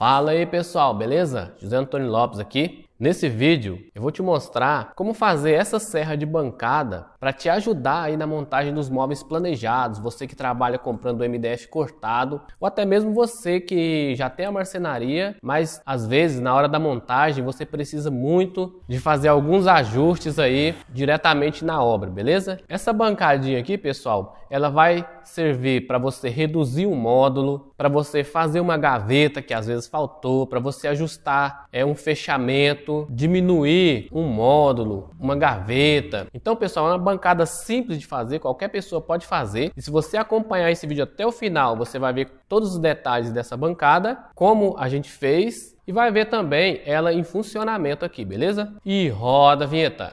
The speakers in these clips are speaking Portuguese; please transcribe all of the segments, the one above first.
Fala aí pessoal, beleza? José Antônio Lopes aqui. Nesse vídeo eu vou te mostrar como fazer essa serra de bancada para te ajudar aí na montagem dos móveis planejados, você que trabalha comprando MDF cortado, ou até mesmo você que já tem a marcenaria, mas às vezes na hora da montagem você precisa muito de fazer alguns ajustes aí diretamente na obra, beleza? Essa bancadinha aqui, pessoal, ela vai servir para você reduzir o módulo, para você fazer uma gaveta que às vezes faltou, para você ajustar é um fechamento, diminuir um módulo, uma gaveta. Então, pessoal, é uma bancada simples de fazer, qualquer pessoa pode fazer. E se você acompanhar esse vídeo até o final, você vai ver todos os detalhes dessa bancada, como a gente fez e vai ver também ela em funcionamento aqui, beleza? E roda a vinheta.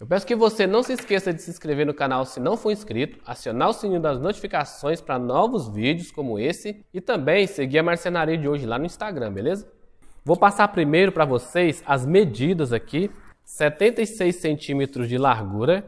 Eu peço que você não se esqueça de se inscrever no canal se não for inscrito, acionar o sininho das notificações para novos vídeos como esse e também seguir a marcenaria de hoje lá no Instagram, beleza? Vou passar primeiro para vocês as medidas aqui. 76 centímetros de largura,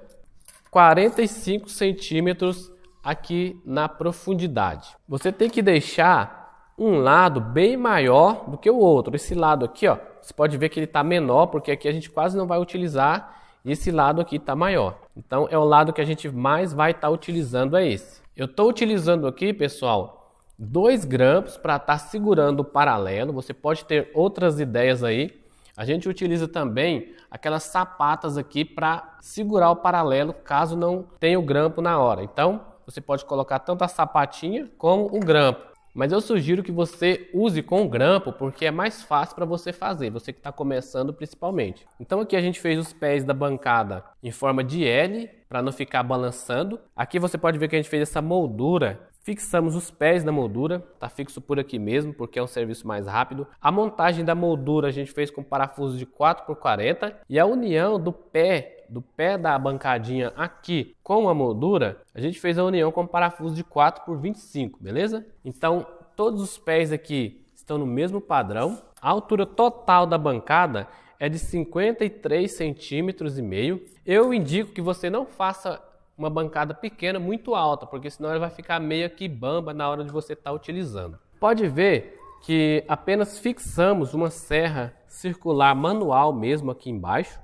45 centímetros aqui na profundidade. Você tem que deixar um lado bem maior do que o outro. Esse lado aqui, ó, você pode ver que ele está menor, porque aqui a gente quase não vai utilizar e esse lado aqui está maior. Então, é o lado que a gente mais vai estar tá utilizando é esse. Eu estou utilizando aqui, pessoal, 2 grampos para estar tá segurando o paralelo. Você pode ter outras ideias aí. A gente utiliza também aquelas sapatas aqui para segurar o paralelo caso não tenha o grampo na hora. Então, você pode colocar tanto a sapatinha como o grampo. Mas eu sugiro que você use com o grampo, porque é mais fácil para você fazer, você que está começando principalmente. Então aqui a gente fez os pés da bancada em forma de L, para não ficar balançando. Aqui você pode ver que a gente fez essa moldura Fixamos os pés na moldura, tá fixo por aqui mesmo, porque é um serviço mais rápido. A montagem da moldura a gente fez com parafuso de 4x40 e a união do pé, do pé da bancadinha aqui com a moldura, a gente fez a união com parafuso de 4x25, beleza? Então, todos os pés aqui estão no mesmo padrão. A altura total da bancada é de 53 centímetros e meio. Eu indico que você não faça uma bancada pequena muito alta, porque senão ela vai ficar meio que bamba na hora de você estar tá utilizando. Pode ver que apenas fixamos uma serra circular manual mesmo aqui embaixo.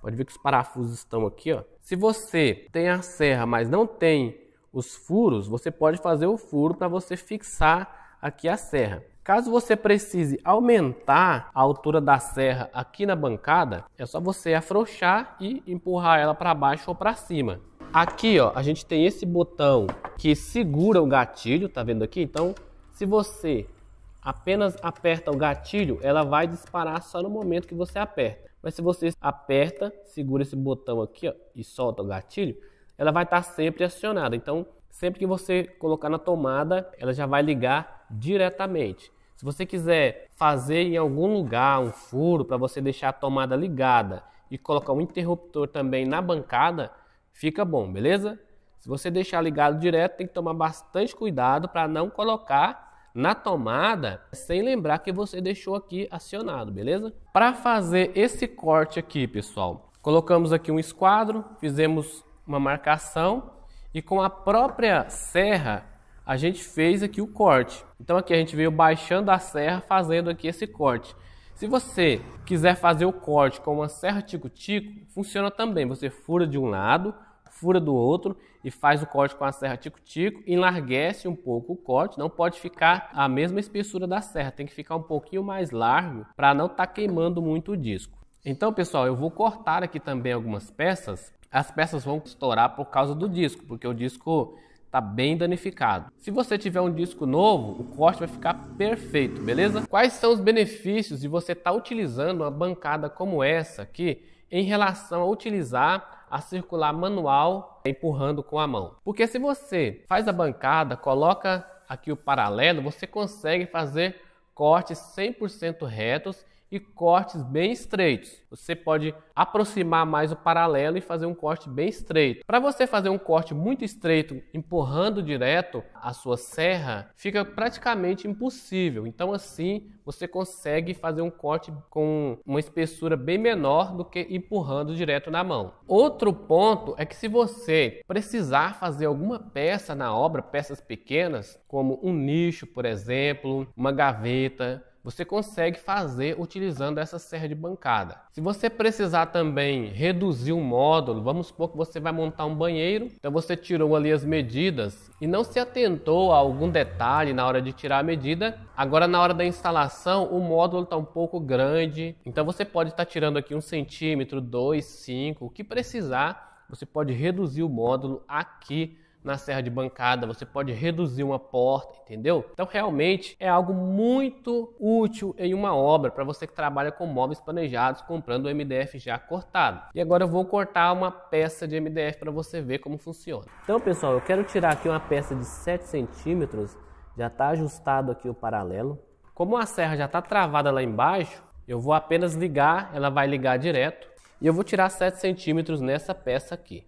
Pode ver que os parafusos estão aqui, ó. Se você tem a serra, mas não tem os furos, você pode fazer o furo para você fixar aqui a serra. Caso você precise aumentar a altura da serra aqui na bancada, é só você afrouxar e empurrar ela para baixo ou para cima. Aqui, ó, a gente tem esse botão que segura o gatilho, tá vendo aqui? Então, se você apenas aperta o gatilho, ela vai disparar só no momento que você aperta. Mas se você aperta, segura esse botão aqui ó, e solta o gatilho, ela vai estar tá sempre acionada. Então, sempre que você colocar na tomada, ela já vai ligar diretamente. Se você quiser fazer em algum lugar um furo para você deixar a tomada ligada e colocar um interruptor também na bancada, Fica bom, beleza? Se você deixar ligado direto, tem que tomar bastante cuidado para não colocar na tomada sem lembrar que você deixou aqui acionado, beleza? Para fazer esse corte aqui, pessoal, colocamos aqui um esquadro, fizemos uma marcação e com a própria serra a gente fez aqui o corte. Então aqui a gente veio baixando a serra fazendo aqui esse corte. Se você quiser fazer o corte com uma serra tico-tico, funciona também. Você fura de um lado, fura do outro e faz o corte com a serra tico-tico, enlarguece um pouco o corte, não pode ficar a mesma espessura da serra, tem que ficar um pouquinho mais largo para não estar tá queimando muito o disco. Então, pessoal, eu vou cortar aqui também algumas peças. As peças vão estourar por causa do disco, porque o disco está bem danificado. Se você tiver um disco novo, o corte vai ficar perfeito, beleza? Quais são os benefícios de você estar tá utilizando uma bancada como essa aqui em relação a utilizar a circular manual empurrando com a mão? Porque se você faz a bancada, coloca aqui o paralelo, você consegue fazer cortes 100% retos e cortes bem estreitos. Você pode aproximar mais o paralelo e fazer um corte bem estreito. Para você fazer um corte muito estreito, empurrando direto a sua serra, fica praticamente impossível. Então assim, você consegue fazer um corte com uma espessura bem menor do que empurrando direto na mão. Outro ponto é que se você precisar fazer alguma peça na obra, peças pequenas, como um nicho, por exemplo, uma gaveta, você consegue fazer utilizando essa serra de bancada. Se você precisar também reduzir o módulo, vamos supor que você vai montar um banheiro, então você tirou ali as medidas e não se atentou a algum detalhe na hora de tirar a medida, agora na hora da instalação o módulo está um pouco grande, então você pode estar tá tirando aqui um centímetro, dois, cinco, o que precisar, você pode reduzir o módulo aqui na serra de bancada, você pode reduzir uma porta, entendeu? Então realmente é algo muito útil em uma obra para você que trabalha com móveis planejados comprando o MDF já cortado. E agora eu vou cortar uma peça de MDF para você ver como funciona. Então pessoal, eu quero tirar aqui uma peça de 7 centímetros, já está ajustado aqui o paralelo. Como a serra já está travada lá embaixo, eu vou apenas ligar, ela vai ligar direto. E eu vou tirar 7 centímetros nessa peça aqui.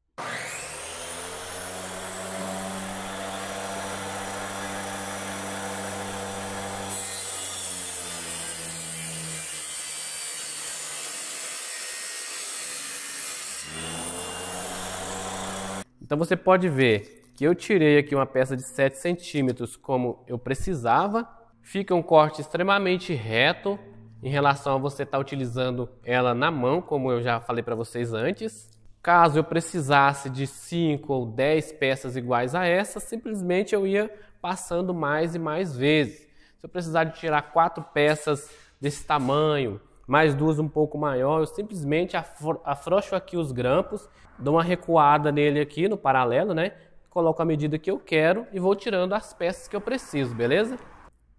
Então você pode ver que eu tirei aqui uma peça de 7 centímetros como eu precisava. Fica um corte extremamente reto em relação a você estar tá utilizando ela na mão, como eu já falei para vocês antes. Caso eu precisasse de 5 ou 10 peças iguais a essa, simplesmente eu ia passando mais e mais vezes. Se eu precisar de tirar quatro peças desse tamanho mais duas um pouco maior, eu simplesmente afrocho afrouxo aqui os grampos, dou uma recuada nele aqui no paralelo, né? Coloco a medida que eu quero e vou tirando as peças que eu preciso, beleza?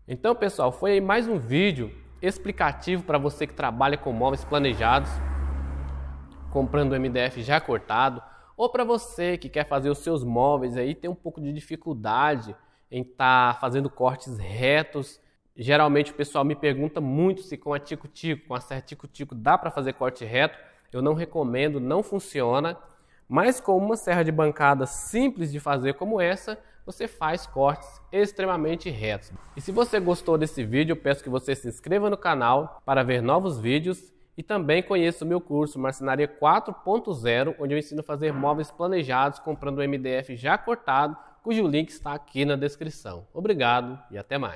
Então, pessoal, foi mais um vídeo explicativo para você que trabalha com móveis planejados, comprando MDF já cortado, ou para você que quer fazer os seus móveis aí, tem um pouco de dificuldade em estar tá fazendo cortes retos Geralmente o pessoal me pergunta muito se com a tico-tico, com a serra tico-tico, dá para fazer corte reto. Eu não recomendo, não funciona. Mas com uma serra de bancada simples de fazer como essa, você faz cortes extremamente retos. E se você gostou desse vídeo, peço que você se inscreva no canal para ver novos vídeos e também conheça o meu curso Marcenaria 4.0, onde eu ensino a fazer móveis planejados comprando o MDF já cortado, cujo link está aqui na descrição. Obrigado e até mais.